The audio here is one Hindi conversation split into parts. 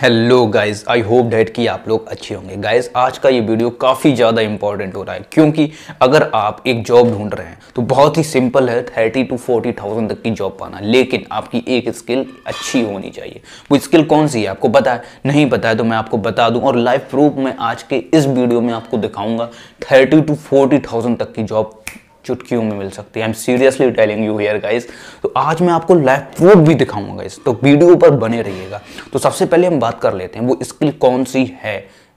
hello guys I hope that कि आप लोग अच्छे होंगे गाइस आज का ये वीडियो काफ़ी ज़्यादा इंपॉर्टेंट हो रहा है क्योंकि अगर आप एक जॉब ढूंढ रहे हैं तो बहुत ही सिंपल है थर्टी टू फोर्टी थाउजेंड तक की जॉब पाना लेकिन आपकी एक स्किल अच्छी होनी चाहिए वो स्किल कौन सी है आपको पता है नहीं पता है तो मैं आपको बता दूँ और लाइव प्रूफ मैं आज के इस वीडियो में आपको दिखाऊँगा थर्टी टू फोर्टी थाउजेंड तक की जॉब चुटकियों में मिल सकती है I am seriously telling you here guys तो आज मैं आपको लाइव प्रूफ भी दिखाऊंगा गाइज तो वीडियो पर बने रहिएगा तो सबसे पहले हम बात कर लेते हैं वो स्किल कौन सी है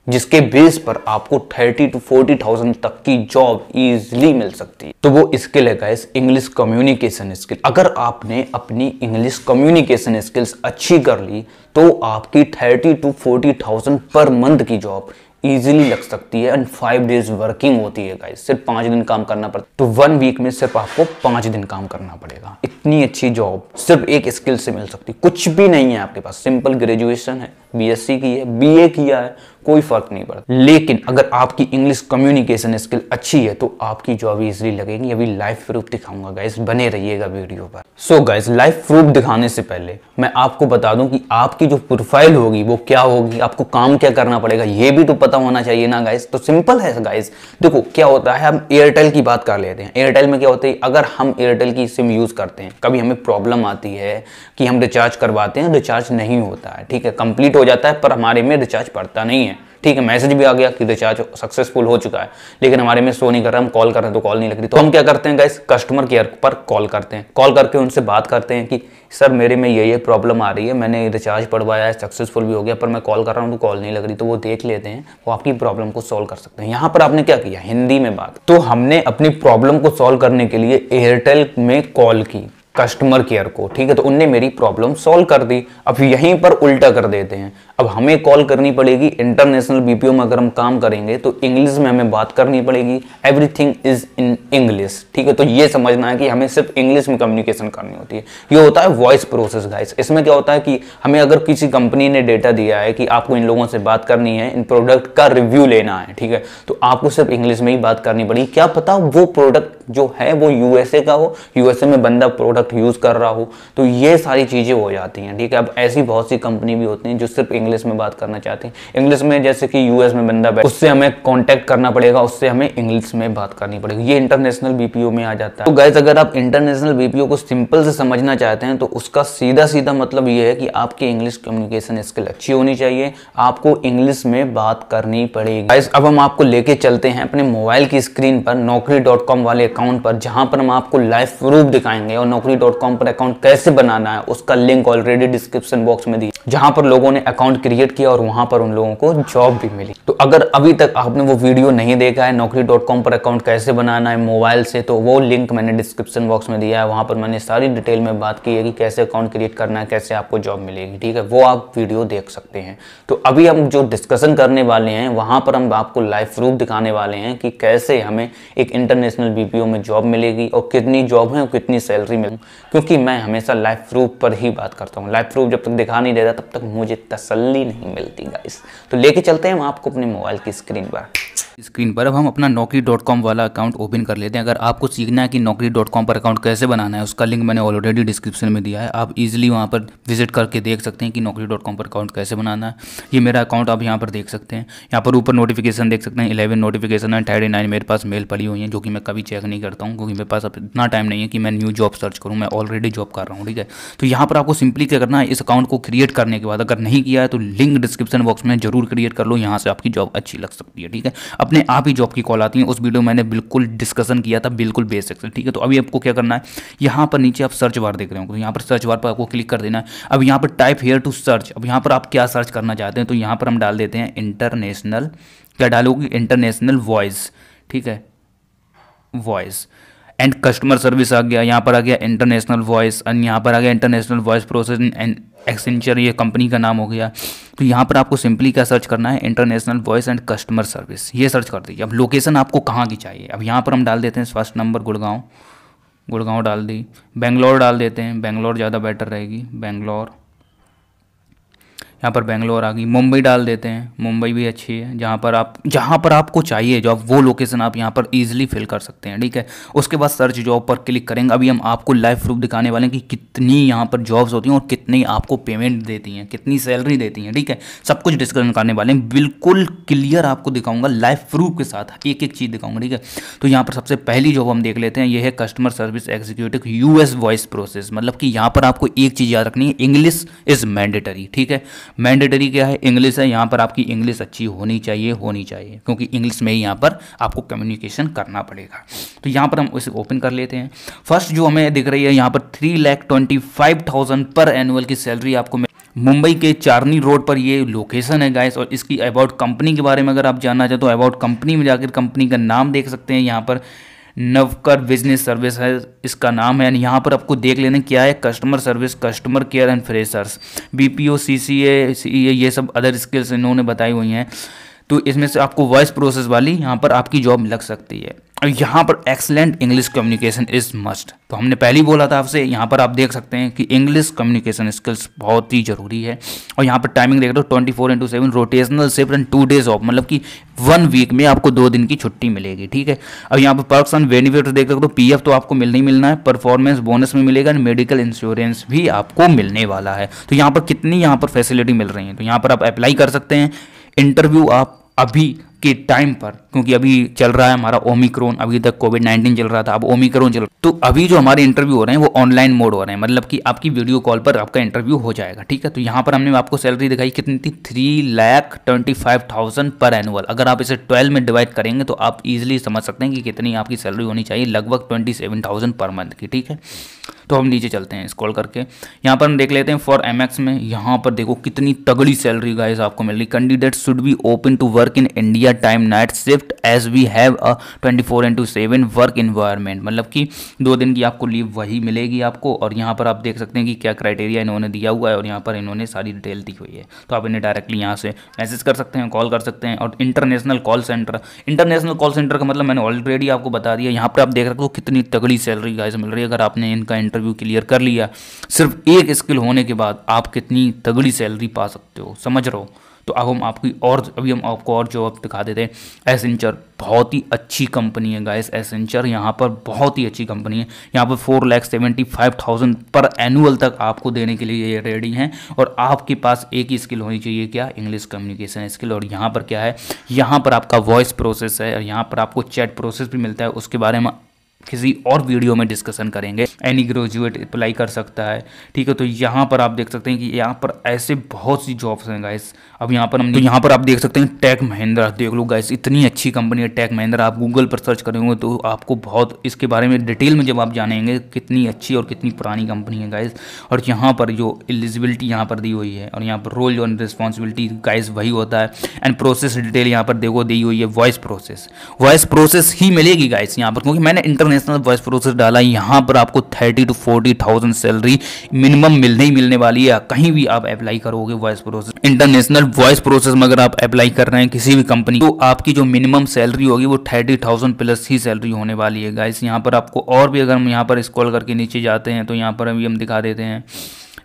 जिसके बेस पर आपको 30 टू 40 थाउजेंड तक की जॉब इजीली मिल सकती है तो वो स्किल है गाइस इंग्लिश कम्युनिकेशन स्किल अगर आपने अपनी इंग्लिश कम्युनिकेशन स्किल्स अच्छी कर ली तो आपकी 30 टू 40 थाउजेंड पर मंथ की जॉब ईजिली लग सकती है एंड फाइव डेज वर्किंग होती है गाइस सिर्फ पाँच दिन काम करना पड़ता है तो वन वीक में सिर्फ आपको पाँच दिन काम करना पड़ेगा इतनी अच्छी जॉब सिर्फ एक स्किल से मिल सकती है कुछ भी नहीं है आपके पास सिंपल ग्रेजुएशन है बीएससी की है बीए किया है कोई फर्क नहीं पड़ता लेकिन अगर आपकी इंग्लिश कम्युनिकेशन स्किल अच्छी है तो आपकी जॉब इजिली लगेगी अभी लाइफ प्रूफ दिखाऊंगा गाइज बने रहिएगा वीडियो पर सो गाइस लाइफ प्रूफ दिखाने से पहले मैं आपको बता दूं कि आपकी जो प्रोफाइल होगी वो क्या होगी आपको काम क्या करना पड़ेगा ये भी तो पता होना चाहिए ना गाइज तो सिंपल है गाइस देखो क्या होता है हम एयरटेल की बात कर लेते हैं एयरटेल में क्या होता है अगर हम एयरटेल की सिम यूज़ करते हैं कभी हमें प्रॉब्लम आती है कि हम रिचार्ज करवाते हैं रिचार्ज नहीं होता है ठीक है कंप्लीट हो जाता है पर हमारे में रिचार्ज पड़ता नहीं है ठीक है मैसेज भी आ गया कि रिचार्ज सक्सेसफुल हो चुका है लेकिन हमारे में शो नहीं कर रहा हम कॉल कर रहे हैं तो कॉल नहीं लग रही तो हम क्या करते हैं गाइस कस्टमर केयर पर कॉल करते हैं कॉल करके उनसे बात करते हैं कि सर मेरे में ये ये प्रॉब्लम आ रही है मैंने रिचार्ज पढ़वाया है सक्सेसफुल भी हो गया पर मैं कॉल कर रहा हूँ तो कॉल नहीं लग रही तो वो देख लेते हैं वो आपकी प्रॉब्लम को सॉल्व कर सकते हैं यहाँ पर आपने क्या किया हिंदी में बात तो हमने अपनी प्रॉब्लम को सॉल्व करने के लिए एयरटेल में कॉल की कस्टमर केयर को ठीक है तो उनने मेरी प्रॉब्लम सॉल्व कर दी अब यहीं पर उल्टा कर देते हैं अब हमें कॉल करनी पड़ेगी इंटरनेशनल बीपीओ में अगर हम काम करेंगे तो इंग्लिश में हमें बात करनी पड़ेगी एवरीथिंग इज इन इंग्लिश ठीक है तो ये समझना है कि हमें सिर्फ इंग्लिश में कम्युनिकेशन करनी होती है ये होता है वॉइस प्रोसेस गाइस इसमें क्या होता है कि हमें अगर किसी कंपनी ने डेटा दिया है कि आपको इन लोगों से बात करनी है इन प्रोडक्ट का रिव्यू लेना है ठीक है तो आपको सिर्फ इंग्लिश में ही बात करनी पड़ेगी क्या पता वो प्रोडक्ट जो है वो यूएसए का हो यूएसए में बंदा प्रोडक्ट प्रोडक्ट यूज़ कर रहा हो तो ये सारी चीज़ें हो जाती हैं ठीक है अब ऐसी बहुत सी कंपनी भी होती हैं जो सिर्फ इंग्लिश में बात करना चाहते हैं इंग्लिश में जैसे कि यूएस में बंदा बैठ उससे हमें कॉन्टैक्ट करना पड़ेगा उससे हमें इंग्लिश में बात करनी पड़ेगी ये इंटरनेशनल बीपीओ में आ जाता है तो गैस अगर आप इंटरनेशनल बीपीओ को सिंपल से समझना चाहते हैं तो उसका सीधा सीधा मतलब ये है कि आपकी इंग्लिश कम्युनिकेशन स्किल अच्छी होनी चाहिए आपको इंग्लिश में बात करनी पड़ेगी गाइस अब हम आपको लेके चलते हैं अपने मोबाइल की स्क्रीन पर नौकरी वाले अकाउंट पर जहां पर हम आपको लाइफ प्रूफ दिखाएंगे और नौकरी नौकरी डॉट कॉम पर अकाउंट कैसे बनाना है उसका लिंक ऑलरेडी डिस्क्रिप्शन बॉक्स में दी जहां पर लोगों ने अकाउंट क्रिएट किया और वहां पर उन लोगों को जॉब भी मिली तो अगर अभी तक आपने वो वीडियो नहीं देखा है नौकरी डॉट कॉम पर अकाउंट कैसे बनाना है मोबाइल से तो वो लिंक मैंने डिस्क्रिप्शन बॉक्स में दिया है वहां पर मैंने सारी डिटेल में बात की है कि कैसे अकाउंट क्रिएट करना है कैसे आपको जॉब मिलेगी ठीक है वो आप वीडियो देख सकते हैं तो अभी हम जो डिस्कशन करने वाले हैं वहां पर हम आपको लाइव प्रूफ दिखाने वाले हैं कि कैसे हमें एक इंटरनेशनल बीपीओ में जॉब मिलेगी और कितनी जॉब है और कितनी सैलरी मिलेगी क्योंकि मैं हमेशा लाइफ प्रूफ पर ही बात करता हूँ लाइफ प्रूफ जब तक दिखा नहीं देता तब तक मुझे तसल्ली नहीं मिलती गाइस तो लेके चलते हैं हम आपको अपने मोबाइल की स्क्रीन पर स्क्रीन पर अब हम अपना नौकरी डॉट कॉम वाला अकाउंट ओपन कर लेते हैं अगर आपको सीखना है कि नौकरी डॉट कॉम पर अकाउंट कैसे बनाना है उसका लिंक मैंने ऑलरेडी डिस्क्रिप्शन में दिया है आप इजिली वहाँ पर विजिट करके देख सकते हैं कि नौकरी डॉट कॉम पर अकाउंट कैसे बनाना है ये मेरा अकाउंट आप यहाँ पर देख सकते हैं यहाँ पर ऊपर नोटिफिकेशन देख सकते हैं इलेवन नोटिफिकेशन है थर्टी नाइन मेरे पास मेल पड़ी हुई है जो कि मैं कभी चेक नहीं करता हूँ क्योंकि मेरे पास अब इतना टाइम नहीं है कि मैं न्यू जॉब सर्च करूँ मैं ऑलरेडी जॉब कर रहा हूँ ठीक है तो यहाँ पर आपको सिंपली क्या करना है इस अकाउंट को क्रिएट करने के बाद अगर नहीं किया है तो लिंक डिस्क्रिप्शन बॉक्स में जरूर क्रिएट कर लो यहाँ से आपकी जॉब अच्छी लग सकती है ठीक है अब अपने आप ही जॉब की कॉल आती है उस वीडियो मैंने बिल्कुल डिस्कशन किया था बिल्कुल बेसिक से ठीक है तो अभी आपको क्या करना है यहाँ पर नीचे आप सर्च बार देख रहे हो तो यहाँ पर सर्च बार पर आपको क्लिक कर देना है अब यहाँ पर टाइप हेयर टू सर्च अब यहाँ पर आप क्या सर्च करना चाहते हैं तो यहाँ पर हम डाल देते हैं इंटरनेशनल क्या डालोगे इंटरनेशनल वॉइस ठीक है वॉइस एंड कस्टमर सर्विस आ गया यहाँ पर आ गया इंटरनेशनल वॉइस एंड यहाँ पर आ गया international voice processing and Accenture ये कंपनी का नाम हो गया तो यहाँ पर आपको सिंपली क्या सर्च करना है international voice and customer service ये सर्च कर दीजिए अब लोकेशन आपको कहाँ की चाहिए अब यहाँ पर हम डाल देते हैं फर्स्ट नंबर गुड़गांव गुड़गांव डाल दी बेंगलोर डाल देते हैं बेंगलोर ज़्यादा बेटर रहेगी बेंगलोर यहाँ पर बेंगलोर आ गई मुंबई डाल देते हैं मुंबई भी अच्छी है जहाँ पर आप जहाँ पर आपको चाहिए जॉब वो लोकेशन आप यहाँ पर ईजिली फिल कर सकते हैं ठीक है उसके बाद सर्च जॉब पर क्लिक करेंगे अभी हम आपको लाइव प्रूफ दिखाने वाले हैं कि कितनी यहाँ पर जॉब्स होती हैं और कितनी कितनी आपको पेमेंट देती हैं कितनी सैलरी देती हैं ठीक है सब कुछ डिस्कशन करने वाले हैं बिल्कुल क्लियर आपको दिखाऊंगा लाइफ प्रूफ के साथ एक एक चीज़ दिखाऊंगा ठीक है तो यहाँ पर सबसे पहली जॉब हम देख लेते हैं यह है customer service executive US voice process मतलब कि यहाँ पर आपको एक चीज़ याद रखनी है इंग्लिश इज़ मैंडेटरी ठीक है मैंडेटरी क्या है इंग्लिश है यहाँ पर आपकी इंग्लिश अच्छी होनी चाहिए होनी चाहिए क्योंकि इंग्लिश में ही यहाँ पर आपको कम्युनिकेशन करना पड़ेगा तो यहाँ पर हम इसे ओपन कर लेते हैं फर्स्ट जो हमें दिख रही है यहाँ पर three lakh twenty five thousand per an annual की सैलरी आपको मुंबई के चारनी रोड पर ये लोकेशन है गाइस और इसकी अबाउट कंपनी के बारे में अगर आप जानना चाहते हो तो अबाउट कंपनी में जाकर कंपनी का नाम देख सकते हैं यहाँ पर नवकर बिजनेस सर्विस है इसका नाम है एंड यहाँ पर आपको देख लेने क्या है customer service customer care and freshers B P O C C A ये सब अदर स्किल्स इन्होंने बताई हुई हैं तो इसमें से आपको वॉइस प्रोसेस वाली यहाँ पर आपकी जॉब लग सकती है और यहाँ पर excellent English communication is must तो हमने पहले ही बोला था आपसे यहाँ पर आप देख सकते हैं कि इंग्लिश कम्युनिकेशन स्किल्स बहुत ही जरूरी है और यहाँ पर टाइमिंग देख रहे हो twenty four into seven rotational shift and two days off मतलब कि वन वीक में आपको दो दिन की छुट्टी मिलेगी ठीक है और यहाँ पर पर्क्स एंड बेनिफिट देख रहे हो तो पी तो आपको मिलने ही मिलना है परफॉर्मेंस बोनस में मिलेगा एंड मेडिकल इंश्योरेंस भी आपको मिलने वाला है तो यहाँ पर कितनी यहाँ पर फैसिलिटी मिल रही है तो यहाँ पर आप अप्लाई कर सकते हैं इंटरव्यू आप अभी के टाइम पर क्योंकि अभी चल रहा है हमारा ओमिक्रोन अभी तक कोविड नाइन्टीन चल रहा था अब ओमिक्रोन चल रहा तो अभी जो हमारे इंटरव्यू हो रहे हैं वो ऑनलाइन मोड हो रहे हैं मतलब कि आपकी वीडियो कॉल पर आपका इंटरव्यू हो जाएगा ठीक है तो यहाँ पर हमने आपको सैलरी दिखाई कितनी थी three lakh twenty five thousand per annual अगर आप इसे ट्वेल्व में डिवाइड करेंगे तो आप इजिली समझ सकते हैं कि कितनी आपकी सैलरी होनी चाहिए लगभग twenty seven thousand per month की ठीक है तो हम नीचे चलते हैं स्कॉल करके यहाँ पर हम देख लेते हैं फॉर एम में यहाँ पर देखो कितनी तगड़ी सैलरी गाइज आपको मिल रही candidate should be open to work in India their time night shift as we have a 24 four into seven work environment मतलब कि दो दिन की आपको लीव वही मिलेगी आपको और यहाँ पर आप देख सकते हैं कि क्या क्राइटेरिया इन्होंने दिया हुआ है और यहाँ पर इन्होंने सारी डिटेल दी हुई है तो आप इन्हें डायरेक्टली यहाँ से मैसेज कर सकते हैं कॉल कर सकते हैं और international call center international call center का मतलब मैंने ऑलरेडी आपको बता दिया यहाँ पर आप देख रहे हो कितनी तगड़ी सैलरी गाइज मिल रही है अगर आपने इनका इंटरव्यू क्लियर कर लिया सिर्फ एक स्किल होने के बाद आप कितनी तगड़ी सैलरी पा सकते हो समझ रहे हो तो अब हम आपकी और अभी हम आपको और जॉब दिखा देते हैं एसेंचर बहुत ही अच्छी कंपनी है गाइस एसेंचर यहाँ पर बहुत ही अच्छी कंपनी है यहाँ पर four lakh seventy five thousand per annual तक आपको देने के लिए ये रेडी हैं और आपके पास एक ही स्किल होनी चाहिए क्या इंग्लिश कम्युनिकेशन स्किल और यहाँ पर क्या है यहाँ पर आपका वॉइस प्रोसेस है और यहाँ पर आपको चैट प्रोसेस भी मिलता है उसके बारे में किसी और वीडियो में डिस्कशन करेंगे एनी ग्रेजुएट अप्लाई कर सकता है ठीक है तो यहाँ पर आप देख सकते हैं कि यहाँ पर ऐसे बहुत सी जॉब्स हैं गाइस अब यहाँ पर हम तो यहाँ पर आप देख सकते हैं टेक महिंद्रा देख लो गाइस इतनी अच्छी कंपनी है टेक महिंद्रा आप गूगल पर सर्च करेंगे तो आपको बहुत इसके बारे में डिटेल में जब आप जानेंगे कितनी अच्छी और कितनी पुरानी कंपनी है गाइस और यहाँ पर जो एलिजिबिलिटी यहाँ पर दी हुई है और यहाँ पर रोल एंड रिस्पॉन्सिबिलिटी गाइस वही होता है एंड प्रोसेस डिटेल यहाँ पर देखो दी हुई है वॉइस प्रोसेस वॉइस प्रोसेस ही मिलेगी गाइस यहाँ पर क्योंकि मैंने इंटरनेट इंटरनेशनल वॉइस प्रोसेस डाला यहाँ पर आपको thirty two forty thousand salary minimum मिलने ही मिलने वाली है कहीं भी आप अप्लाई करोगे voice process international voice process में अगर आप अप्लाई कर रहे हैं किसी भी कंपनी तो आपकी जो मिनिमम सैलरी होगी वो थर्टी थाउजेंड प्लस ही सैलरी होने वाली है गाइस यहाँ पर आपको और भी अगर हम यहाँ पर स्कॉल करके नीचे जाते हैं तो यहाँ पर अभी हम दिखा देते हैं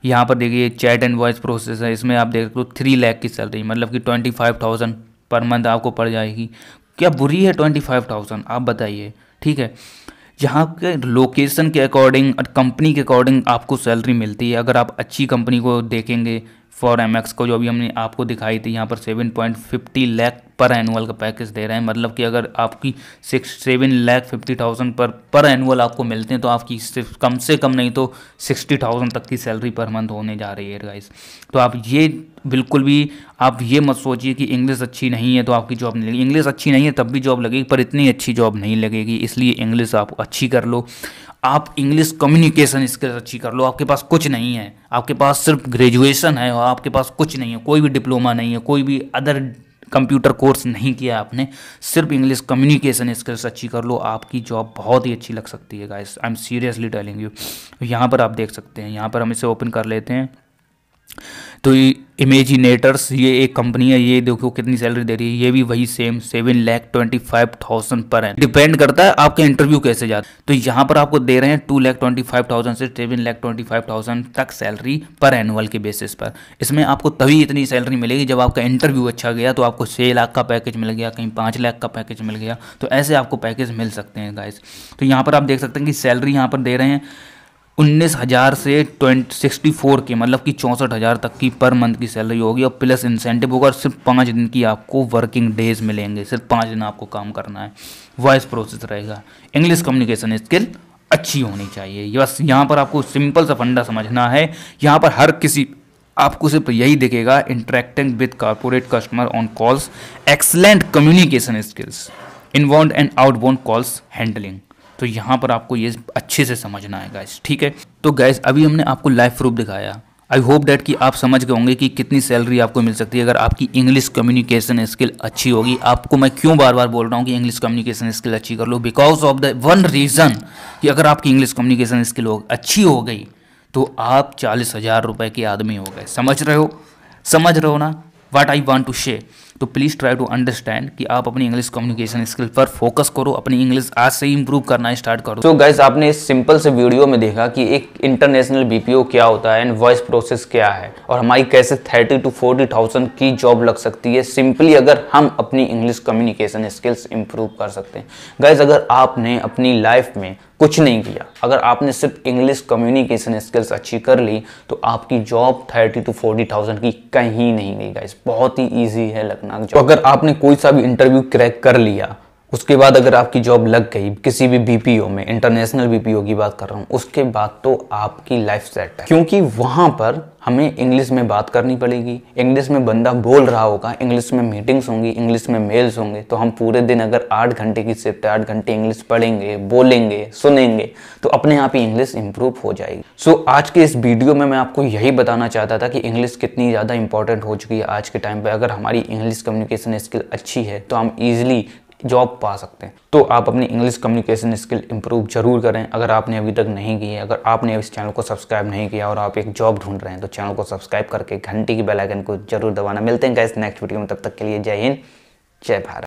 यहाँ पर देखिए चैट एंड वॉइस प्रोसेस है इसमें आप देख सकते हो थ्री लैख की सैलरी मतलब कि twenty five thousand per month आपको पड़ जाएगी क्या बुरी है ट्वेंटी फाइव थाउजेंड आप बताइए ठीक है जहाँ के लोकेशन के अकॉर्डिंग और कंपनी के अकॉर्डिंग आपको सैलरी मिलती है अगर आप अच्छी कंपनी को देखेंगे फॉर एम एक्स को जो अभी हमने आपको दिखाई थी यहाँ पर सेवन पॉइंट फिफ्टी लैख पर एनुअल का पैकेज दे रहे हैं मतलब कि अगर आपकी six seven lakh fifty thousand per per annual आपको मिलते हैं तो आपकी सिर्फ कम से कम नहीं तो सिक्सटी थाउजेंड तक की सैलरी पर मंथ होने जा रही है गाइस तो आप ये बिल्कुल भी आप ये मत सोचिए कि इंग्लिश अच्छी नहीं है तो आपकी जॉब नहीं लगेगी इंग्लिश अच्छी नहीं है तब भी जॉब लगेगी पर इतनी अच्छी जॉब नहीं लगेगी इसलिए इंग्लिश आप अच्छी कर लो आप इंग्लिश कम्युनिकेशन स्किल्स अच्छी कर लो आपके पास कुछ नहीं है आपके पास सिर्फ ग्रेजुएशन है और आपके पास कुछ नहीं है कोई भी डिप्लोमा नहीं है कोई भी अदर कंप्यूटर कोर्स नहीं किया आपने सिर्फ इंग्लिश कम्युनिकेशन स्किल्स अच्छी कर लो आपकी जॉब बहुत ही अच्छी लग सकती है guys I am seriously telling you यहाँ पर आप देख सकते हैं यहाँ पर हम इसे ओपन कर लेते हैं तो इमेजिनेटर्स ये एक कंपनी है ये देखो कितनी सैलरी दे रही है ये भी वही same seven lakh twenty five thousand per है डिपेंड करता है आपके इंटरव्यू कैसे जाता है तो यहाँ पर आपको दे रहे हैं two lakh twenty five thousand से seven lakh twenty five thousand तक सैलरी पर एनुअल के बेसिस पर इसमें आपको तभी इतनी सैलरी मिलेगी जब आपका इंटरव्यू अच्छा गया तो आपको छः लाख का पैकेज मिल गया कहीं पाँच लाख का पैकेज मिल गया तो ऐसे आपको पैकेज मिल सकते हैं गाइज तो यहाँ पर आप देख सकते हैं कि सैलरी यहाँ पर दे रहे हैं उन्नीस हज़ार से ट्वेंट सिक्सटी फोर के मतलब कि चौंसठ हज़ार तक की पर मंथ की सैलरी होगी और प्लस इंसेंटिव होगा और सिर्फ पाँच दिन की आपको वर्किंग डेज मिलेंगे सिर्फ पाँच दिन आपको काम करना है वॉइस प्रोसेस रहेगा इंग्लिश कम्युनिकेशन स्किल अच्छी होनी चाहिए बस यहाँ पर आपको सिंपल सा फंडा समझना है यहाँ पर हर किसी आपको सिर्फ यही दिखेगा interacting with corporate customer on calls excellent communication skills inbound and outbound calls handling तो यहाँ पर आपको ये अच्छे से समझना है गैस ठीक है तो गैस अभी हमने आपको लाइफ प्रूफ दिखाया आई होप डैट कि आप समझ गए होंगे कि कितनी सैलरी आपको मिल सकती है अगर आपकी इंग्लिश कम्युनिकेशन स्किल अच्छी होगी आपको मैं क्यों बार बार बोल रहा हूँ कि इंग्लिश कम्युनिकेशन स्किल अच्छी कर लो because of the one reason कि अगर आपकी इंग्लिश कम्युनिकेशन स्किल हो अच्छी हो गई तो आप चालीस हज़ार रुपये के आदमी हो गए समझ रहे हो समझ रहे हो ना what I want to share तो प्लीज़ ट्राई टू अंडरस्टैंड कि आप अपनी इंग्लिश कम्युनिकेशन स्किल पर फोकस करो अपनी इंग्लिश आज से ही इंप्रूव करना स्टार्ट करो तो गाइज आपने इस सिंपल से वीडियो में देखा कि एक इंटरनेशनल बीपीओ क्या होता है एंड वॉइस प्रोसेस क्या है और हमारी कैसे थर्टी टू फोर्टी थाउजेंड की जॉब लग सकती है सिंपली अगर हम अपनी इंग्लिश कम्युनिकेशन स्किल्स इंप्रूव कर सकते हैं गाइज अगर आपने अपनी लाइफ में कुछ नहीं किया अगर आपने सिर्फ इंग्लिश कम्युनिकेशन स्किल्स अच्छी कर ली तो आपकी job thirty two forty thousand की कहीं नहीं गई गाइज बहुत ही ईजी है लगना खतरनाक तो अगर आपने कोई सा भी इंटरव्यू क्रैक कर लिया उसके बाद अगर आपकी जॉब लग गई किसी भी बीपीओ में इंटरनेशनल बीपीओ की बात कर रहा हूँ उसके बाद तो आपकी लाइफ सेट है क्योंकि वहाँ पर हमें इंग्लिश में बात करनी पड़ेगी इंग्लिश में बंदा बोल रहा होगा इंग्लिश में मीटिंग्स होंगी इंग्लिश में मेल्स होंगे तो हम पूरे दिन अगर आठ घंटे की शिफ्ट आठ घंटे इंग्लिश पढ़ेंगे बोलेंगे सुनेंगे तो अपने आप ही इंग्लिश इंप्रूव हो जाएगी सो so, आज के इस वीडियो में मैं आपको यही बताना चाहता था कि इंग्लिश कितनी ज़्यादा इंपॉर्टेंट हो चुकी है आज के टाइम पर अगर हमारी इंग्लिश कम्युनिकेशन स्किल अच्छी है तो हम ईजिली जॉब पा सकते हैं तो आप अपनी इंग्लिश कम्युनिकेशन स्किल इंप्रूव जरूर करें अगर आपने अभी तक नहीं की है अगर आपने इस चैनल को सब्सक्राइब नहीं किया और आप एक जॉब ढूंढ रहे हैं तो चैनल को सब्सक्राइब करके घंटी की बेलाइकन को जरूर दबाना मिलते हैं गैस नेक्स्ट वीडियो में तब तक के लिए जय हिंद जय भारत